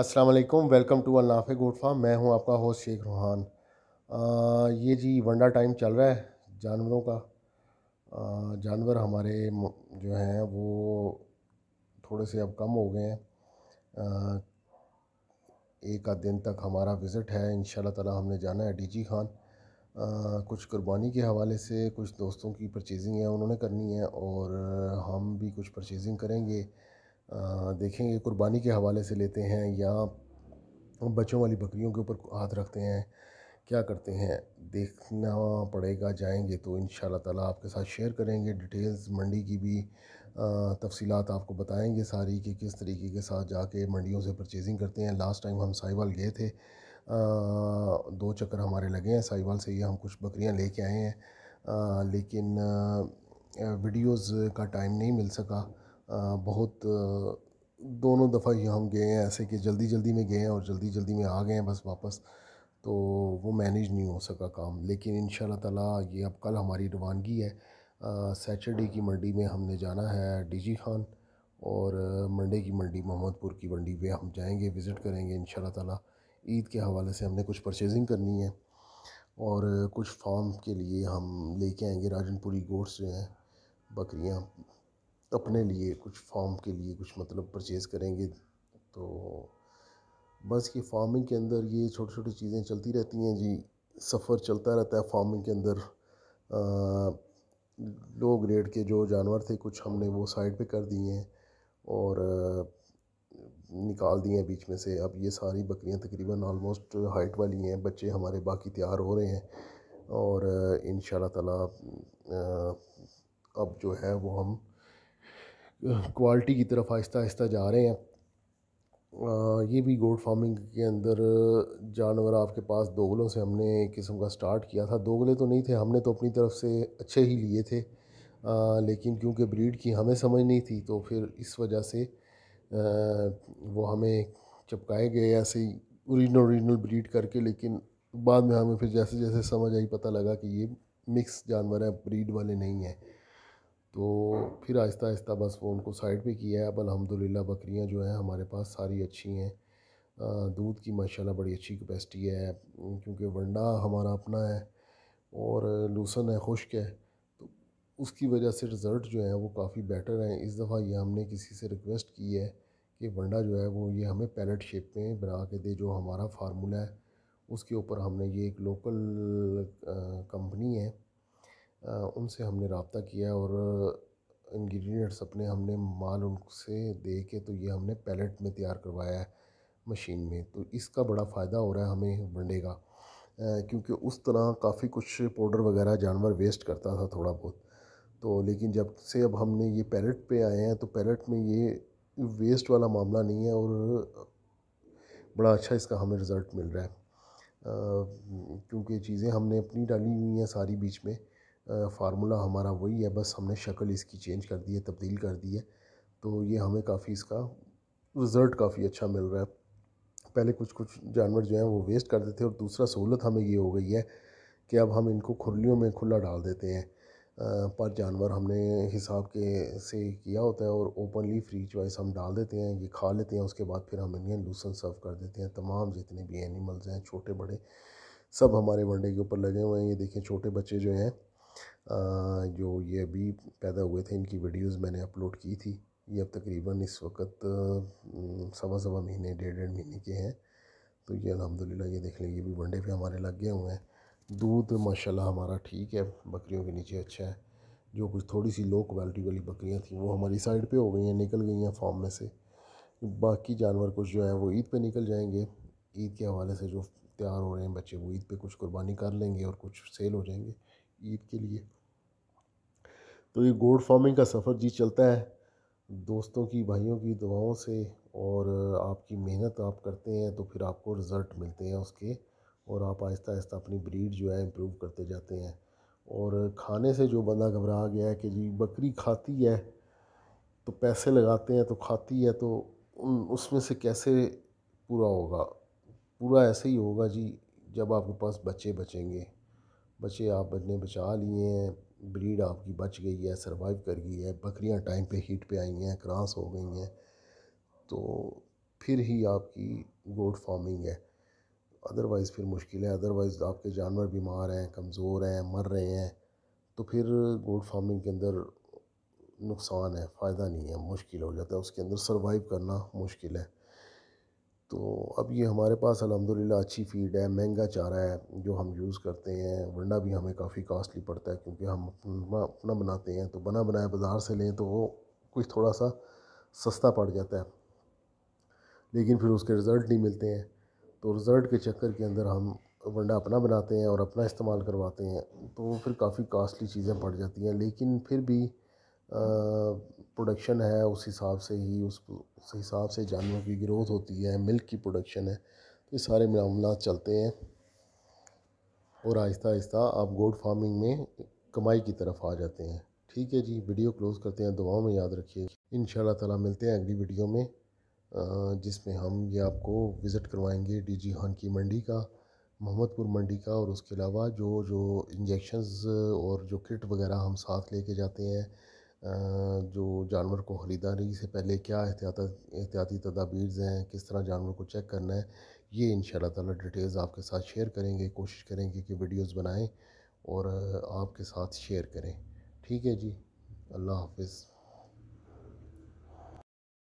अस्सलाम वालेकुम welcome to अनाफे गोट फार्म मैं हूं आपका होस्ट शेख रूहान ये जी वंडा टाइम चल रहा है जानवरों का जानवर हमारे जो हैं वो थोड़े से अब कम हो गए हैं एक आध दिन तक हमारा विज़िट है इन ताला हमने जाना है डीजी खान आ, कुछ कुर्बानी के हवाले से कुछ दोस्तों की परचेजिंग है उन्होंने करनी है और हम भी कुछ परचेजिंग करेंगे देखेंगे कुर्बानी के हवाले से लेते हैं या बच्चों वाली बकरियों के ऊपर हाथ रखते हैं क्या करते हैं देखना पड़ेगा जाएंगे तो इन ताला आपके साथ शेयर करेंगे डिटेल्स मंडी की भी तफसीत आपको बताएंगे सारी कि किस तरीके के साथ जाके मंडियों से परचेजिंग करते हैं लास्ट टाइम हम साहिवाल गए थे आ, दो चक्कर हमारे लगे हैं साहिवाल से ही हम कुछ बकरियां लेके आए हैं आ, लेकिन वीडियोस का टाइम नहीं मिल सका बहुत दोनों दफ़ा ही हम गए हैं ऐसे कि जल्दी जल्दी में गए हैं और जल्दी जल्दी में आ गए हैं बस वापस तो वो मैनेज नहीं हो सका काम लेकिन इन ताला ये अब कल हमारी रवानगी है सैटरडे की मंडी में हमने जाना है डीजी खान और मंडे की मंडी मोहम्मदपुर की मंडी पे हम जाएंगे विज़िट करेंगे इन ताला ईद के हवाले से हमने कुछ परचेजिंग करनी है और कुछ फार्म के लिए हम लेके आएंगे राजनपुरी गोट्स जो हैं बकरियाँ अपने लिए कुछ फॉर्म के लिए कुछ मतलब परचेज़ करेंगे तो बस ये फार्मिंग के अंदर ये छोटी छोटी चीज़ें चलती रहती हैं जी सफ़र चलता रहता है फार्मिंग के अंदर लो ग्रेड के जो जानवर थे कुछ हमने वो साइड पे कर दिए हैं और निकाल दिए हैं बीच में से अब ये सारी बकरियां तकरीबन ऑलमोस्ट हाइट वाली हैं बच्चे हमारे बाकी तैयार हो रहे हैं और इन ताला अब जो है वो हम क्वालिटी की तरफ आहिस्ता आहिस्ता जा रहे हैं ये भी गोट फार्मिंग के अंदर जानवर आपके पास दोगलों से हमने एक किस्म का स्टार्ट किया था दोगले तो नहीं थे हमने तो अपनी तरफ से अच्छे ही लिए थे लेकिन क्योंकि ब्रीड की हमें समझ नहीं थी तो फिर इस वजह से वो हमें चपकाए गए ऐसे ही औरिजिनल औरिजिनल ब्रीड करके लेकिन बाद में हमें फिर जैसे जैसे समझ आई पता लगा कि ये मिक्स जानवर है ब्रीड वाले नहीं हैं तो फिर आहिस्ता आहिस्ता बस वो उनको साइड पे किया है अब अलहमदिल्ला बकरियाँ जो हैं हमारे पास सारी अच्छी हैं दूध की माशाल्लाह बड़ी अच्छी कैपेसिटी है क्योंकि वंडा हमारा अपना है और लूसन है खुश्क है तो उसकी वजह से रिज़ल्ट जो है वो काफ़ी बेटर हैं इस दफ़ा ये हमने किसी से रिक्वेस्ट की है कि वंडा जो है वो ये हमें पैलेट शेप में बना के दे जो हमारा फार्मूला है उसके ऊपर हमने ये एक लोकल कंपनी है उनसे हमने रबता किया और इंग्रेडिएंट्स अपने हमने माल उनसे दे के तो ये हमने पैलेट में तैयार करवाया है मशीन में तो इसका बड़ा फ़ायदा हो रहा है हमें वनडे का क्योंकि उस तरह काफ़ी कुछ पाउडर वगैरह जानवर वेस्ट करता था थोड़ा बहुत तो लेकिन जब से अब हमने ये पैलेट पे आए हैं तो पैलेट में ये वेस्ट वाला मामला नहीं है और बड़ा अच्छा इसका हमें रिज़ल्ट मिल रहा है क्योंकि चीज़ें हमने अपनी डाली हुई हैं सारी बीच में फार्मूला हमारा वही है बस हमने शक्ल इसकी चेंज कर दी है तब्दील कर दी है तो ये हमें काफ़ी इसका रिज़ल्ट काफ़ी अच्छा मिल रहा है पहले कुछ कुछ जानवर जो हैं वो वेस्ट करते थे और दूसरा सहूलत हमें ये हो गई है कि अब हम इनको खुरलियों में खुला डाल देते हैं पर जानवर हमने हिसाब के से किया होता है और ओपनली फ्री चॉइस हम डाल देते हैं ये खा लेते हैं उसके बाद फिर हम इन्हें लूसन सर्व कर देते हैं तमाम जितने भी एनिमल्स हैं छोटे बड़े सब हमारे वनडे के ऊपर लगे हुए हैं ये देखें छोटे बच्चे जो हैं जो ये अभी पैदा हुए थे इनकी वीडियोस मैंने अपलोड की थी ये अब तकरीबन इस वक्त सवा सवा महीने डेढ़ डेढ़ महीने के हैं तो ये अलहमदिल्ला ये देख लें ये भी वनडे पे हमारे लग गए हुए हैं दूध माशाल्लाह हमारा ठीक है बकरियों के नीचे अच्छा है जो कुछ थोड़ी सी लो क्वालिटी वाली बकरियाँ थी वो हमारी साइड पे हो गई हैं निकल गई हैं फॉर्म में से बाकी जानवर कुछ जो है वो ईद पे निकल जाएंगे ईद के हवाले से जो तैयार हो रहे हैं बच्चे वो ईद पे कुछ कुर्बानी कर लेंगे और कुछ सेल हो जाएंगे ईद के लिए तो ये गोड फार्मिंग का सफ़र जी चलता है दोस्तों की भाइयों की दुआओं से और आपकी मेहनत आप करते हैं तो फिर आपको रिज़ल्ट मिलते हैं उसके और आप आहिस्ता आहिस्ता अपनी ब्रीड जो है इम्प्रूव करते जाते हैं और खाने से जो बंदा घबरा गया है कि जी बकरी खाती है तो पैसे लगाते हैं तो खाती है तो उन उसमें से कैसे पूरा होगा पूरा ऐसे ही होगा जी जब आपके पास बच्चे बचेंगे बच्चे ने बचा लिए हैं ब्रीड आपकी बच गई है सरवाइव कर गई है बकरियां टाइम पे हीट पे आई हैं क्रॉस हो गई हैं तो फिर ही आपकी गोड फार्मिंग है अदरवाइज़ फिर मुश्किल है अदरवाइज़ तो आपके जानवर बीमार हैं कमज़ोर हैं मर रहे हैं तो फिर गोड फार्मिंग के अंदर नुकसान है फ़ायदा नहीं है मुश्किल हो जाता है उसके अंदर सर्वाइव करना मुश्किल है तो अब ये हमारे पास अलहमदिल्ला अच्छी फीड है महंगा चारा है जो हम यूज़ करते हैं वरना भी हमें काफ़ी कॉस्टली पड़ता है क्योंकि हम अपना बनाते हैं तो बना बनाए बाज़ार से लें तो वो कुछ थोड़ा सा सस्ता पड़ जाता है लेकिन फिर उसके रिज़ल्ट नहीं मिलते हैं तो रिज़ल्ट के चक्कर के अंदर हम वंडा अपना बनाते हैं और अपना इस्तेमाल करवाते हैं तो फिर काफ़ी कॉस्टली चीज़ें पड़ जाती हैं लेकिन फिर भी प्रोडक्शन है उस हिसाब से ही उस उस हिसाब से जानवरों की ग्रोथ होती है मिल्क की प्रोडक्शन है तो ये सारे मामला चलते हैं और आहिस्ता आहिस्ता आप गोड फार्मिंग में कमाई की तरफ आ जाते हैं ठीक है जी वीडियो क्लोज़ करते हैं दुआओं में याद रखिए इन ताला मिलते हैं अगली वीडियो में जिसमें हम ये आपको विज़िट करवाएंगे डी जी की मंडी का मोहम्मदपुर मंडी का और उसके अलावा जो जो इंजेक्शंस और जो किट वगैरह हम साथ लेके जाते हैं जो जानवर को ख़रीदारी से पहले क्या एहतियात एहतियाती तदाबीर हैं किस तरह जानवर को चेक करना है ये इन ताला डिटेल्स आपके साथ शेयर करेंगे कोशिश करेंगे कि वीडियोस बनाएं और आपके साथ शेयर करें ठीक है जी अल्लाह हाफिज़